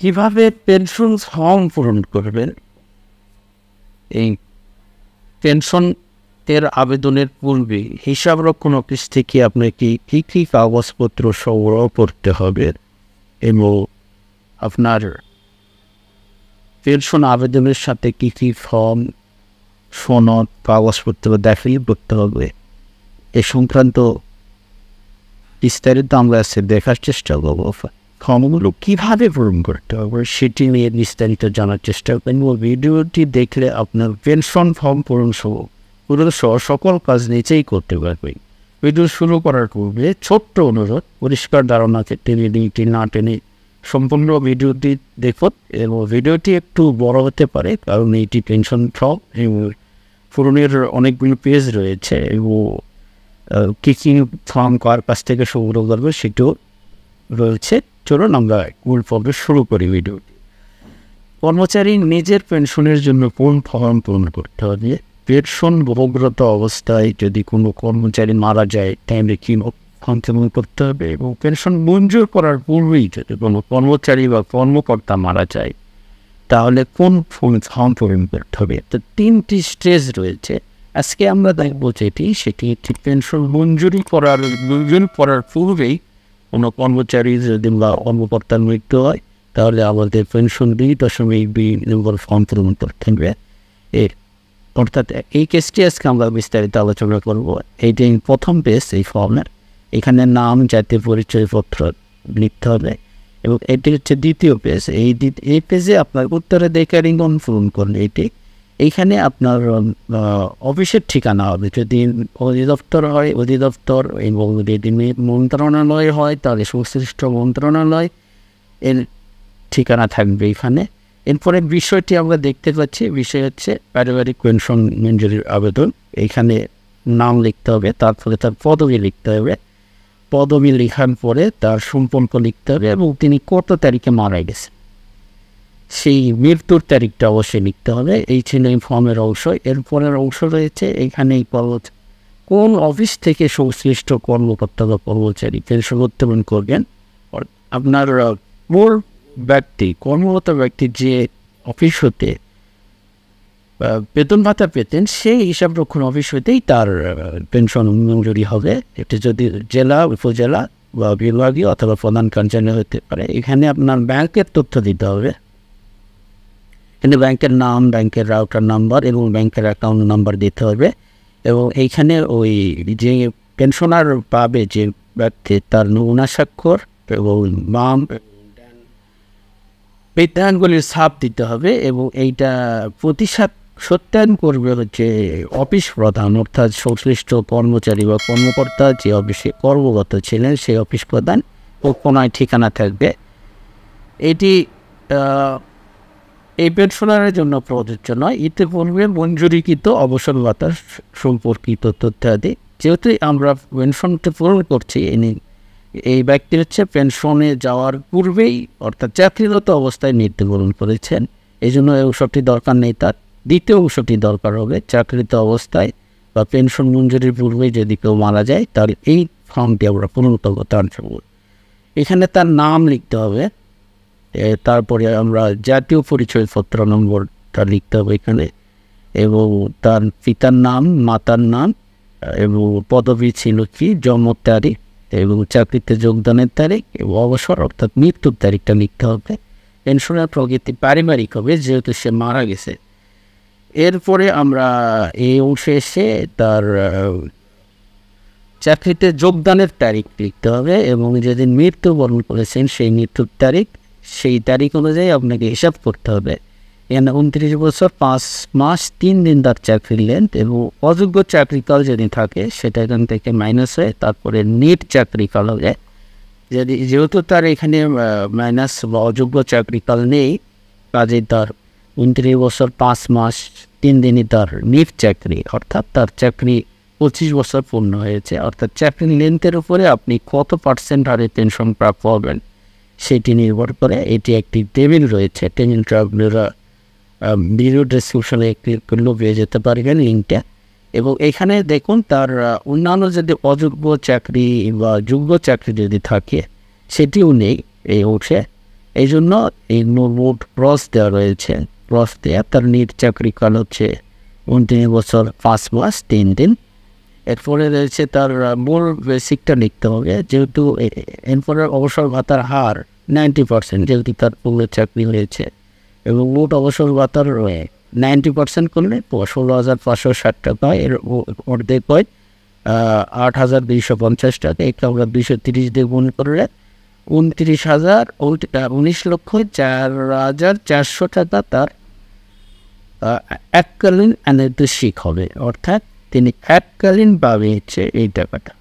কিভাবে pension form পূরণ করবেন এই পেনশন এর আবেদনের পূর্বে হিসাবরক্ষণ অফিস থেকে আপনাকে কী কী কাগজপত্র সংগ্রহ করতে হবে এবং আপনার পেনশন আবেদনের সাথে কী কী ফর্ম সনদ কাগজপত্র দেখাই করতে হবে এ সংক্রান্ত বিস্তারিত আমরা দেখার চেষ্টা করব ক্ষমগুলো কীভাবে পূরণ করতে হবে সেটি নিয়ে বিস্তারিত জানার চেষ্টা করবেন ও ভিডিওটি দেখলে আপনার পেনশন ফর্ম পূরণ সহ পূরণ সহ সকল কাজ নিচেই করতে পারবেন ভিডিও শুরু করার পূর্বে ছোট্ট অনুরোধ পরিষ্কার ধারণাকে টেনে লিঙ্কটি না টেনে সম্পূর্ণ ভিডিওটি দেখুন এবং ভিডিওটি একটু বড় হতে পারে কারণ এটি পেনশন ফর্ম এবং পূরণের অনেকগুলো পেজ রয়েছে এবং কী কী ফর্ম কার কাছ থেকে সংগ্রহ করবে সেটিও রয়েছে চলুন আমরা মূল পর্বে শুরু করি ভিডিওটি কর্মচারী নিজের পেনশনের জন্য কোন ফর্ম পূরণ করতে হবে পেনশন ভোগ্রত অবস্থায় যদি কোনো কর্মচারী মারা যায় তাহলে কী ফর্ম পূরণ করতে হবে এবং পেনশন মঞ্জুর করার পূর্বেই যদি কোনো কর্মচারী বা কর্মকর্তা মারা যায় তাহলে কোন ফর্ম ফর্ম পূরণ করতে হবে তো তিনটি স্টেজ রয়েছে আজকে আমরা দেখবো যেটি সেটি একটি পেনশন মঞ্জুরি করার মঞ্জুর করার পূর্বেই কোনো কর্মচারী যদি বা কর্মকর্তার মৃত্যু হয় তাহলে আমাদের পেনশন দুই দশমিক দুই নম্বর ফর্ম পূরণ করতে হবে এর অর্থাৎ এই কেসটি আজকে আমরা বিস্তারিত আলোচনা করবো এইটি প্রথম পেজ এই ফর্মের এখানে নাম জাতীয় পরিচয়পত্র লিখতে হবে এবং এটি হচ্ছে দ্বিতীয় পেজ এই এই পেজে আপনার গণ পূরণ করুন এটি এইখানে আপনার অফিসের ঠিকানা হবে যদি অধিদপ্তর হয় অধিদপ্তর এবং যদি মন্ত্রণালয় হয় তাহলে সংশ্লিষ্ট মন্ত্রণালয় এর ঠিকানা থাকবে এখানে এরপরে বিষয়টি আমরা দেখতে পাচ্ছি বিষয় হচ্ছে পারিবারিক পেনশন মঞ্জুরির আবেদন এইখানে নাম লিখতে হবে তারপরে তার পদবি লিখতে হবে পদবি লেখার পরে তার সম্পর্ক লিখতে হবে এবং তিনি কত তারিখে মারা গেছেন সেই মৃত্যুর তারিখটা অবশ্যই লিখতে হবে এই ছিল এই ফর্মের অংশ এরপরের অংশ রয়েছে এখানে এই কর্মচারী কোন অফিস থেকে সংশ্লিষ্ট কর্মকর্তা বা কর্মচারী পেনশন উত্তোলন করবেন আপনার মূল ব্যক্তি কর্মরত ব্যক্তি যে অফিস হতে বেতন ভাতা পেতেন সেই হিসাব রক্ষণ অফিস হতেই তার পেনশন মঞ্জুরি হবে এটি যদি জেলা উপজেলা বা বিভাগীয় অথবা প্রধান কার্যালয় হতে পারে এখানে আপনার ব্যাংকের তথ্য দিতে হবে কিন্তু ব্যাংকের নাম ব্যাংকের রাউটার নাম্বার এবং ব্যাংকের অ্যাকাউন্ট নাম্বার দিতে হবে এবং এইখানে ওই যে পেনশনার পাবে যে ব্যক্তি তার নমুনা স্বাক্ষর এবং বাম বিধানগুলির ছাপ দিতে হবে এবং এইটা প্রতি সত্যায়ন করবে হচ্ছে অফিস প্রধান অর্থাৎ সংশ্লিষ্ট কর্মচারী বা কর্মকর্তা যে অফিসে কর্মগত ছিলেন সেই অফিস প্রধান ও কোনায় ঠিকানা থাকবে এটি এই পেনশনারের জন্য প্রযোজ্য নয় ইতিপূর্বে মঞ্জুরিকৃত অবসর ভাতা সম্পর্কিত তথ্যাদি যেহেতু আমরা পেনশনটি পূরণ করছি এনে এই ব্যক্তি হচ্ছে পেনশনে যাওয়ার পূর্বেই অর্থাৎ চাকরিগত অবস্থায় নির্ধারণ করেছেন এই জন্য ঔষধটি দরকার নেই তার দ্বিতীয় ঔষধটি দরকার হবে চাকরিত অবস্থায় বা পেনশন মঞ্জুরির পূর্বে যদি কেউ মারা যায় তাহলে এই ফর্মটি আমরা পূরণ করবো এখানে তার নাম লিখতে হবে তারপরে আমরা জাতীয় পরিচয়পত্র নম্বরটা লিখতে হবে এখানে এবং তার পিতার নাম মাতার নাম এবং পদবি ছিল কি জন্ম তারিখ এবং চাকরিতে যোগদানের তারিখ এবং অবসর অর্থাৎ মৃত্যুর তারিখটা লিখতে হবে পেনশনের প্রকৃতি পারিবারিক হবে যেহেতু সে মারা গেছে এরপরে আমরা এই অংশে এসে তার চাকরিতে যোগদানের তারিখ লিখতে হবে এবং যেদিন মৃত্যুবরণ করেছেন সেই মৃত্যুর তারিখ সেই তারিখ অনুযায়ী আপনাকে হিসাব করতে হবে এখানে উনত্রিশ বছর পাঁচ মাস তিন দিন তার চাকরির লেন্থ এবং অযোগ্য চাকরিকাল যদি থাকে সেটা এখান থেকে মাইনাস হয় তারপরে নেট চাকরিকাল যায় যদি যেহেতু তার এখানে মাইনাস বা অযোগ্য চাকরিকাল নেই কাজে তার উনত্রিশ বছর পাঁচ মাস তিন দিনই তার নিট চাকরি অর্থাৎ তার চাকরি পঁচিশ বছর পূর্ণ হয়েছে অর্থাৎ চাকরির লেন্থের উপরে আপনি কত পার্সেন্ট হারে পেনশন প্রাপ্য হবেন সেটি নির্ভর করে এটি একটি টেবিল রয়েছে টেবিলটা আপনারা ভিডিও ডিসক্রিপশনে ক্লিক করলেও পেয়ে যেতে পারবেন লিঙ্কটা এবং এখানে দেখুন তার অন্যান্য যদি অযোগ্য চাকরি বা যোগ্য চাকরি যদি থাকে সেটিও নেই এই অংশে এই জন্য এই নোট ক্রস দেওয়া রয়েছে ক্রস দেওয়া তার নিট চাকরি কাল হচ্ছে উনত্রিশ বছর পাঁচ মাস তিন দিন এরপরে রয়েছে তার মূল বেসিকটা লিখতে হবে যেহেতু এরপরের অবসর ভাতার হার নাইনটি পার্সেন্ট যেহেতু তার পূর্ণ চাকরি হয়েছে এবং মোট অবসর ভাতার নাইনটি পার্সেন্ট করলে ষোলো হাজার পাঁচশো ষাট টাকা এর অর্ধেক হয় আট হাজার দুইশো পঞ্চাশ টাকা এটা আমরা দুইশো তিরিশ দিয়ে গুণ করলে উনত্রিশ হাজার উনিশ লক্ষ চার হাজার চারশো টাকা তার এককালীন অ্যানির্দেশিক হবে অর্থাৎ তিনি এককালীন পাবে হচ্ছে এই টাকাটা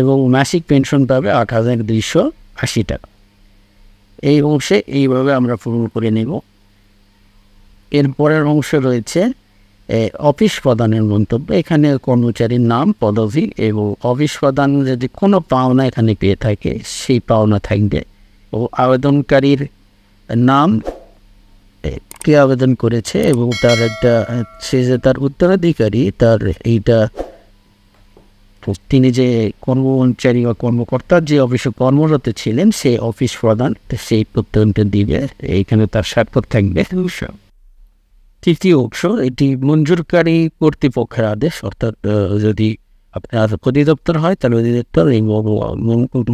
এবং মাসিক পেনশন পাবে আট হাজার দুইশো আশি টাকা এই অংশে এইভাবে আমরা পূরণ করে নেব এরপরের অংশ রয়েছে অফিস প্রদানের মন্তব্য এখানে কর্মচারীর নাম পদবি এবং অফিস প্রদান যদি কোনো পাওনা এখানে পেয়ে থাকে সেই পাওনা থাকবে ও আবেদনকারীর নাম চাকরি আবেদন করেছে এবং তার একটা সে যে তার উত্তরাধিকারী তার এইটা তিনি যে কর্মচারী বা কর্মকর্তা যে অফিসে কর্মরত ছিলেন সে অফিস প্রধান সেই প্রত্যন্তা দিবে এইখানে তার স্বাক্ষর থাকবে তৃতীয় অংশ এটি মঞ্জুরকারী কর্তৃপক্ষের আদেশ অর্থাৎ যদি আপনার অধিদপ্তর হয় তাহলে অধিদপ্তর এই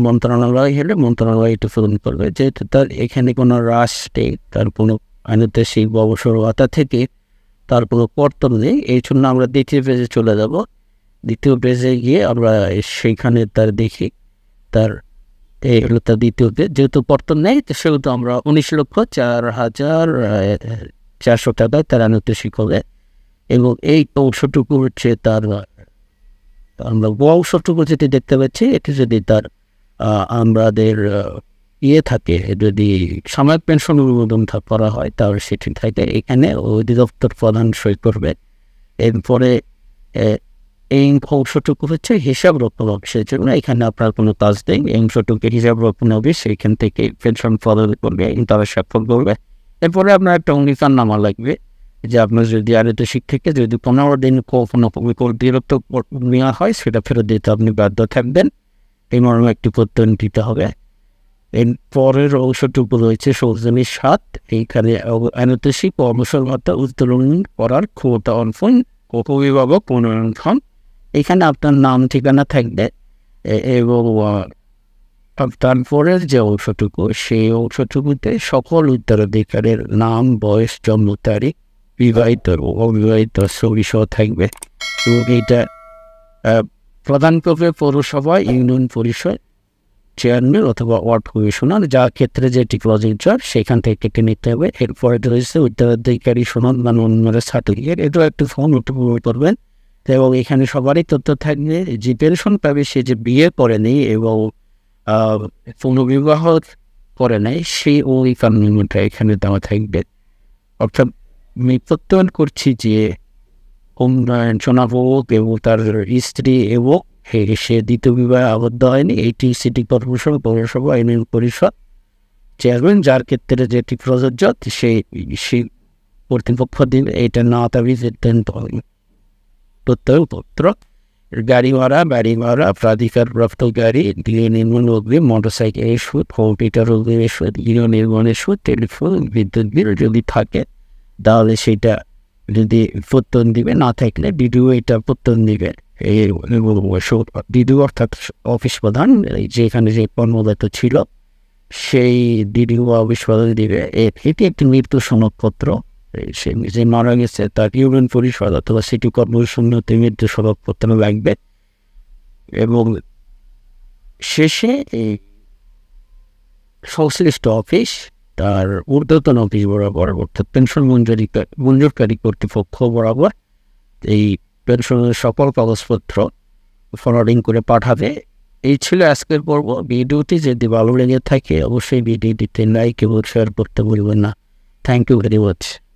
মন্ত্রণালয় হলে মন্ত্রণালয় এটা ফোন করবে যেহেতু তার এখানে কোনো হ্রাস নেই তার কোনো আনুতাসিক বা অবসরতা থেকে তার কোনো কর্তব্য নেই এই জন্য আমরা দ্বিতীয় পেজে চলে যাব দ্বিতীয় পেজে গিয়ে আমরা সেইখানে তার দেখি তার এই হলো তার দ্বিতীয় পেজ যেহেতু কর্তন নেই সেহেতু আমরা উনিশ লক্ষ চার হাজার চারশো টাকায় তার আনুতাসিক হবে এবং এই অংশটুকু হচ্ছে তার আমরা অংশটুকু যেটি দেখতে পাচ্ছি এটি যদি তার আমাদের ইয়ে থাকে যদি সাময়িক পেনশন অনুমোদন করা হয় তাহলে সেটি থাকে এখানে অধিদপ্তর প্রধান সই করবে এরপরে এই অংশটুকু হচ্ছে হিসাব রক্ষণ অফিসের জন্য এখানে আপনার কোনো কাজ নেই এই অংশটুকু হিসাব রক্ষণ অফিস সেখান থেকে পেনশন প্রদান করবে তারা স্বাক্ষর করবে এরপরে আপনার একটা অঙ্গীকার নামা লাগবে যে আপনার যদি আরিত শিক্ষাকে যদি পনেরো দিন কোনো বিরক্ত নেওয়া হয় সেটা ফেরত দিতে আপনি বাধ্য থাকবেন এই মর্মে একটি প্রত্যয়ন দিতে হবে এর পরের অংশটুকু রয়েছে সৌজনী সাত এইখানে অ্যানোতেসিক ও উত্তোলন করার ক্ষমতা অনফন অভিভাবক মনোনয়ন এখানে আপনার নাম ঠিকানা থাকবে এবং পরের যে অংশটুকু সেই অংশটুকুতে সকল উত্তরাধিকারের নাম বয়স জন্ম তারিখ বিবাহিত অবিবাহিত সবিসহ থাকবে এবং এটা প্রধান করবে পৌরসভা ইউনিয়ন পরিষদ চেয়ারম্যান অথবা ওয়ার্ড কমিশনার যা ক্ষেত্রে যে টেকনোলজি ইনচার্জ সেখান থেকে কেটে নিতে হবে এরপরে রয়েছে উত্তরাধিকারী সনদ বা নন্যের সার্টিফিকেট এটাও একটু ফর্ম উঠে করবেন এবং এখানে সবারই তথ্য থাকবে যে পেনশন পাবে সে যে বিয়ে করে নেই এবং পুনর্বিবাহ করে নেয় সেই ওই কানুনটা এখানে দেওয়া থাকবে অর্থাৎ আমি প্রত্যয়ন করছি যে উন্নয়ন সোনাভোগ এবং তার স্ত্রী এবং সে দ্বিতীয় বিবাহে আবদ্ধ হয়নি এটি সিটি কর্পোরেশন পৌরসভা ইউনিয়ন পরিষদ চেয়ারম্যান যার ক্ষেত্রে যেটি প্রযোজ্য সে কর্তৃপক্ষ দিন এটা না দাবি সিদ্ধান্ত প্রত্যয় পত্র গাড়ি ভাড়া বাড়ি ভাড়া প্রাধিকার প্রাপ্ত গাড়ি গৃহ নির্মাণ অগ্রিম মোটরসাইকেল সুদ কম্পিউটার অগ্রিমের সুদ গৃহ নির্মাণের সুদ টেলিফোন বিদ্যুৎ বিল যদি থাকে তাহলে সেটা যদি প্রত্যয়ন দিবে না থাকলে বিডিও এটা প্রত্যয়ন দিবে এই অর্থাৎ অফিস প্রধান যেখানে যে কর্মদায়িত্ব ছিল সেই ডিডি অফিস প্রধান দিবে এটি একটি মৃত্যু সনদপত্র সে যে মারা গেছে তার ইউনিয়ন পরিষদ অথবা সিটি কর্পোরেশন মৃত্যু সনদপত্র লাগবে এবং শেষে এই সংশ্লিষ্ট অফিস তার ঊর্ধ্বতন অফিস বরাবর অর্থাৎ পেনশন মঞ্জুরি মঞ্জুরকারী কর্তৃপক্ষ বরাবর এই পেনশনের সকল কাগজপত্র ফরওয়ার্ডিং করে পাঠাবে এই ছিল আজকের পর্ব ভিডিওটি যদি ভালো লেগে থাকে অবশ্যই ভিডিওটিতে লাইক এবং শেয়ার করতে ভুলবেন না থ্যাংক ইউ ভেরি মাচ